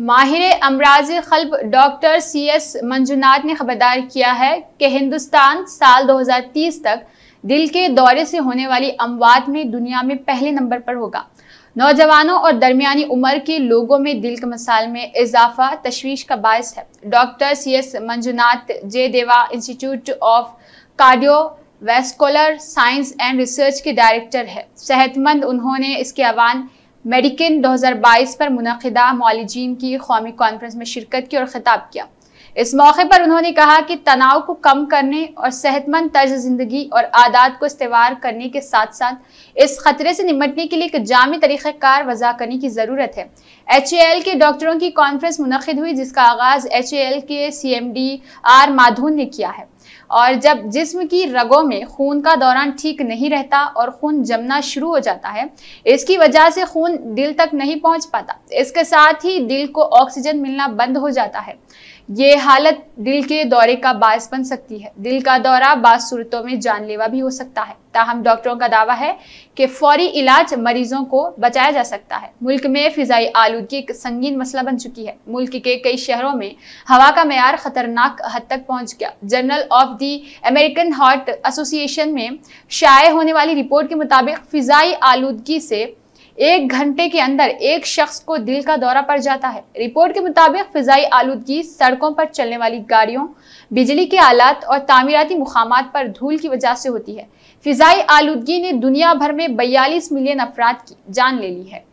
माहिर अमराज खल्ब डॉक्टर सी एस मंजुनाथ ने खबरदार किया है कि हिंदुस्तान साल 2030 तक दिल के दौरे से होने वाली अमवात में दुनिया में पहले नंबर पर होगा नौजवानों और दरमियानी उम्र के लोगों में दिल के मसाल में इजाफा तशवीश का बायस है doctor C S Manjunath Jayadeva institute of cardio vascular science and research के डायरेक्टर है सेहतमंद उन्होंने इसके आह्वान मेडिकिन 2022 पर मुनदा मालिजीन की कौमी कॉन्फ्रेंस में शिरकत की और ख़िताब किया इस मौके पर उन्होंने कहा कि तनाव को कम करने और सेहतमंद तर्ज ज़िंदगी और आदात को इस्तेवाल करने के साथ साथ इस खतरे से निपटने के लिए एक जामी तरीक़ार वजह करने की ज़रूरत है एच एल के डॉक्टरों की कॉन्फ्रेंस मुनद हुई जिसका आगाज़ H L K C M D R माधुन ने किया है और जब जिस्म की रगों में खून का दौरान ठीक नहीं रहता और खून जमना शुरू हो जाता है इसकी वजह से खून दिल तक नहीं पहुंच पाता इसके साथ ही दिल को ऑक्सीजन मिलना बंद हो जाता है ये हालत दिल के दौरे का बास बन सकती है दिल का दौरा बास सूरतों में जानलेवा भी हो सकता है ताहम डॉक्टरों का दावा है कि फौरी इलाज मरीजों को बचाया जा सकता है मुल्क में फिजाई आलूदगी एक संगीन मसला बन चुकी है मुल्क के कई शहरों में हवा का मैार खतरनाक हद तक पहुंच गया journal of the American Heart Association में शाये होने वाली रिपोर्ट के मुताबिक फ़िज़ाई आलूदगी से एक घंटे के अंदर एक शख्स को दिल का दौरा पड़ जाता है रिपोर्ट के मुताबिक फिजाई आलूदगी सड़कों पर चलने वाली गाड़ियों बिजली के आलात और तामीराती मुकाम पर धूल की वजह से होती है फिजाई आलूदगी ने दुनिया भर में बयालीस मिलियन अफराद की जान ले ली है